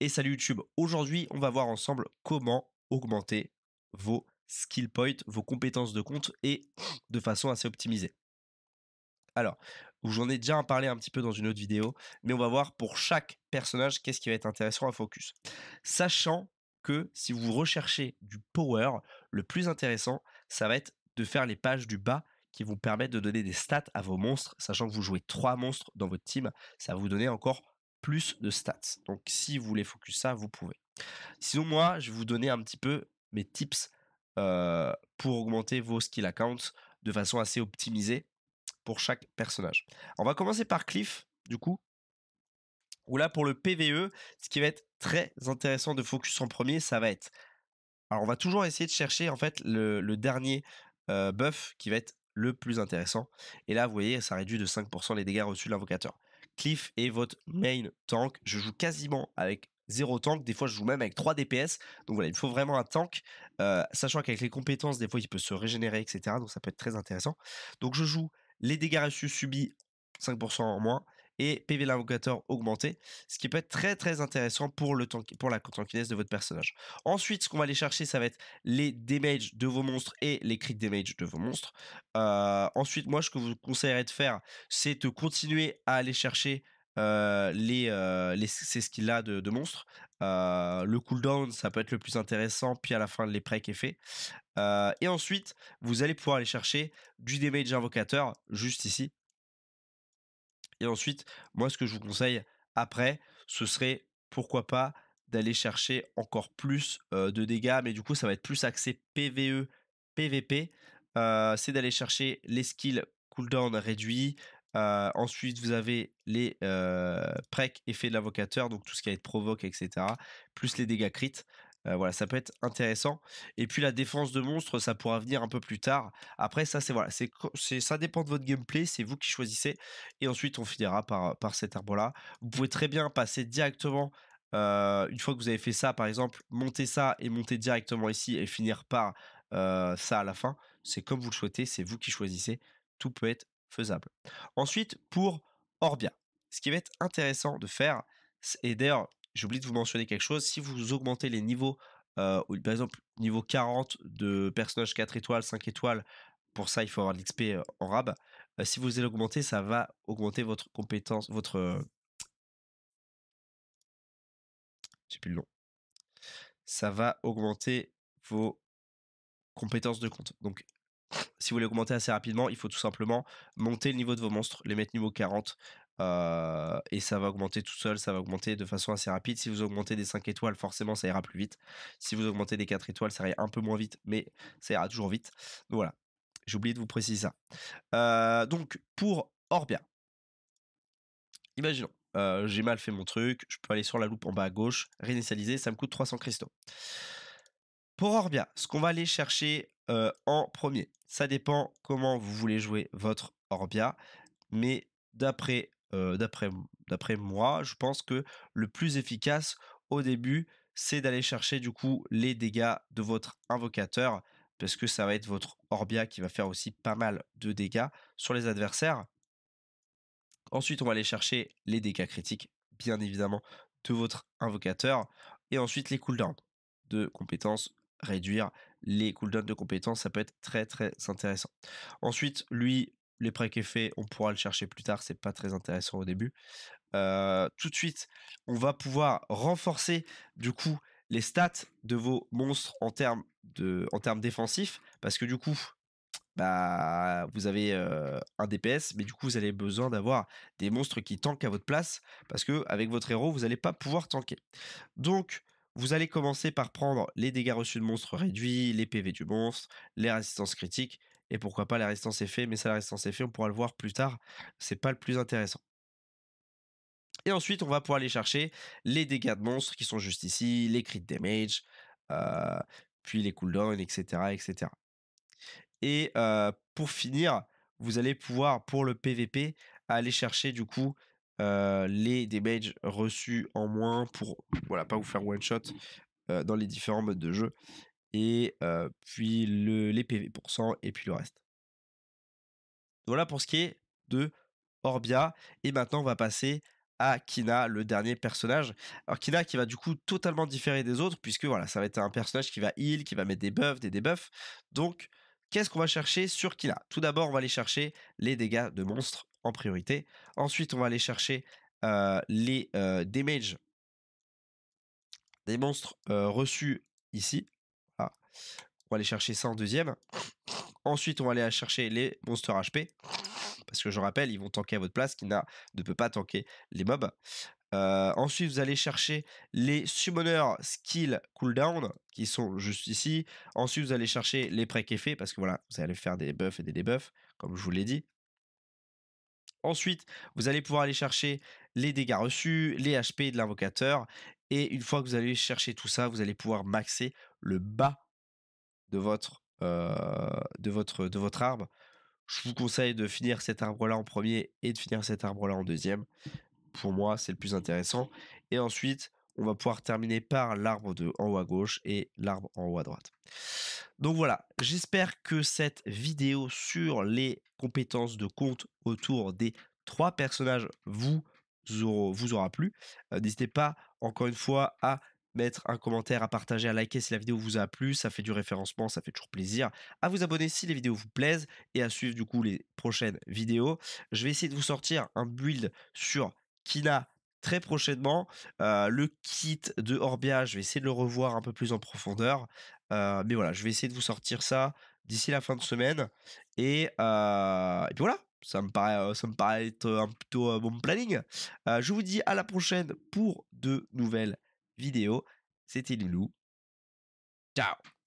et salut YouTube. Aujourd'hui, on va voir ensemble comment augmenter vos skill points, vos compétences de compte et de façon assez optimisée. Alors, j'en ai déjà parlé un petit peu dans une autre vidéo, mais on va voir pour chaque personnage qu'est-ce qui va être intéressant à focus. Sachant que si vous recherchez du power, le plus intéressant, ça va être de faire les pages du bas qui vous permettent de donner des stats à vos monstres, sachant que vous jouez trois monstres dans votre team, ça va vous donner encore plus de stats. Donc si vous voulez focus ça, vous pouvez. Sinon, moi, je vais vous donner un petit peu mes tips pour augmenter vos skill accounts de façon assez optimisée pour chaque personnage. On va commencer par Cliff, du coup. Ou là, pour le PVE, ce qui va être très intéressant de focus en premier, ça va être... Alors, on va toujours essayer de chercher, en fait, le, dernier buff qui va être le plus intéressant. Et là, vous voyez, ça réduit de 5% les dégâts reçus de l'invocateur. Cliff et votre main tank. Je joue quasiment avec 0 tank. Des fois, je joue même avec 3 DPS. Donc voilà, il faut vraiment un tank. Euh, sachant qu'avec les compétences, des fois, il peut se régénérer, etc. Donc ça peut être très intéressant. Donc je joue les dégâts reçus subis 5% en moins et PV l'invocateur augmenté, ce qui peut être très très intéressant pour, le pour la tankiness de votre personnage. Ensuite, ce qu'on va aller chercher, ça va être les damage de vos monstres et les crit damage de vos monstres. Euh, ensuite, moi, ce que vous conseillerais de faire, c'est de continuer à aller chercher euh, euh, les, ces skills de, monstres. le cooldown, ça peut être le plus intéressant, puis à la fin, les prêts qui est fait. et ensuite, vous allez pouvoir aller chercher du damage invocateur, juste ici, et ensuite, moi, ce que je vous conseille après, ce serait pourquoi pas d'aller chercher encore plus de dégâts, mais du coup, ça va être plus axé PVE, PVP. c'est d'aller chercher les skills cooldown réduits, ensuite, vous avez les prec, effets de l'invocateur, donc tout ce qui va être provoque, etc. Plus les dégâts crit voilà, ça peut être intéressant. Et puis la défense de monstre, ça pourra venir un peu plus tard. Après, ça, c'est voilà, c'est, ça dépend de votre gameplay, c'est vous qui choisissez. Et ensuite, on finira par, par cet arbre-là. Vous pouvez très bien passer directement. une fois que vous avez fait ça, par exemple, monter ça et monter directement ici et finir par ça à la fin. C'est comme vous le souhaitez, c'est vous qui choisissez. Tout peut être faisable. Ensuite, pour Orbia, ce qui va être intéressant de faire, et d'ailleurs, J'oublie de vous mentionner quelque chose. Si vous augmentez les niveaux, par exemple, niveau 40 de personnage 4 étoiles, 5 étoiles, pour ça, il faut avoir l'XP en rab. si vous allez augmenter, ça va augmenter votre compétence, votre. C'est plus le Ça va augmenter vos compétences de compte. Donc, si vous voulez augmenter assez rapidement, il faut tout simplement monter le niveau de vos monstres, les mettre niveau 40, euh, et ça va augmenter tout seul, ça va augmenter de façon assez rapide. Si vous augmentez des 5 étoiles, forcément, ça ira plus vite. Si vous augmentez des 4 étoiles, ça ira un peu moins vite, mais ça ira toujours vite. Donc, voilà, j'ai oublié de vous préciser ça. Euh, donc, pour Orbia, imaginons, euh, j'ai mal fait mon truc, je peux aller sur la loupe en bas à gauche, réinitialiser, ça me coûte 300 cristaux. Pour Orbia, ce qu'on va aller chercher en premier, ça dépend comment vous voulez jouer votre Orbia, mais d'après d'après moi, je pense que le plus efficace au début, c'est d'aller chercher du coup les dégâts de votre invocateur, parce que ça va être votre Orbia qui va faire aussi pas mal de dégâts sur les adversaires. Ensuite, on va aller chercher les dégâts critiques, bien évidemment, de votre invocateur, et ensuite les cooldowns de compétences réduire les cooldowns de compétences, ça peut être très très intéressant. Ensuite, lui, les prêts est fait, on pourra le chercher plus tard, c'est pas très intéressant au début. tout de suite, on va pouvoir renforcer du coup les stats de vos monstres en termes de, en défensifs, parce que du coup, bah, vous avez un DPS, mais du coup, vous avez besoin d'avoir des monstres qui tankent à votre place, parce que avec votre héros, vous n'allez pas pouvoir tanker. Donc, vous allez commencer par prendre les dégâts reçus de monstres réduits, les PV du monstre, les résistances critiques, et pourquoi pas la résistance effet, mais ça, la résistance effet, on pourra le voir plus tard. C'est pas le plus intéressant. Et ensuite, on va pouvoir aller chercher les dégâts de monstres qui sont juste ici, les crit damage, euh, puis les cooldowns, etc. etc. Et euh, pour finir, vous allez pouvoir, pour le PVP, aller chercher du coup euh, les damage reçus en moins pour voilà, pas vous faire one shot dans les différents modes de jeu et puis les PV et puis le reste. Voilà pour ce qui est de Orbia. Et maintenant, on va passer à Kina, le dernier personnage. Alors Kina qui va du coup totalement différer des autres, puisque voilà, ça va être un personnage qui va heal, qui va mettre des buffs, des debuffs. Donc, qu'est-ce qu'on va chercher sur Kina Tout d'abord, on va aller chercher les dégâts de monstres en priorité. Ensuite, on va aller chercher les euh, damages des monstres reçus ici. On va aller chercher ça en deuxième. Ensuite, on va aller chercher les monstres HP. Parce que je rappelle, ils vont tanker à votre place, qui ne peut pas tanker les mobs. Euh, ensuite, vous allez chercher les summoners skill cooldown qui sont juste ici. Ensuite, vous allez chercher les prêts effets parce que voilà, vous allez faire des buffs et des debuffs, comme je vous l'ai dit. Ensuite, vous allez pouvoir aller chercher les dégâts reçus, les HP de l'invocateur. Et une fois que vous allez chercher tout ça, vous allez pouvoir maxer le bas de votre, de votre, de votre arbre, je vous conseille de finir cet arbre-là en premier et de finir cet arbre-là en deuxième. Pour moi, c'est le plus intéressant. Et ensuite, on va pouvoir terminer par l'arbre de en haut à gauche et l'arbre en haut à droite. Donc voilà, j'espère que cette vidéo sur les compétences de compte autour des trois personnages vous aura, vous aura plu. N'hésitez pas encore une fois à mettre un commentaire, à partager, à liker si la vidéo vous a plu. Ça fait du référencement, ça fait toujours plaisir. À vous abonner si les vidéos vous plaisent et à suivre du coup les prochaines vidéos. Je vais essayer de vous sortir un build sur Kina très prochainement. Euh, le kit de Orbia, je vais essayer de le revoir un peu plus en profondeur. Euh, mais voilà, je vais essayer de vous sortir ça d'ici la fin de semaine. Et, euh, puis voilà, ça me paraît, ça me paraît être un plutôt bon planning. je vous dis à la prochaine pour de nouvelles vidéo. C'était Loulou. Ciao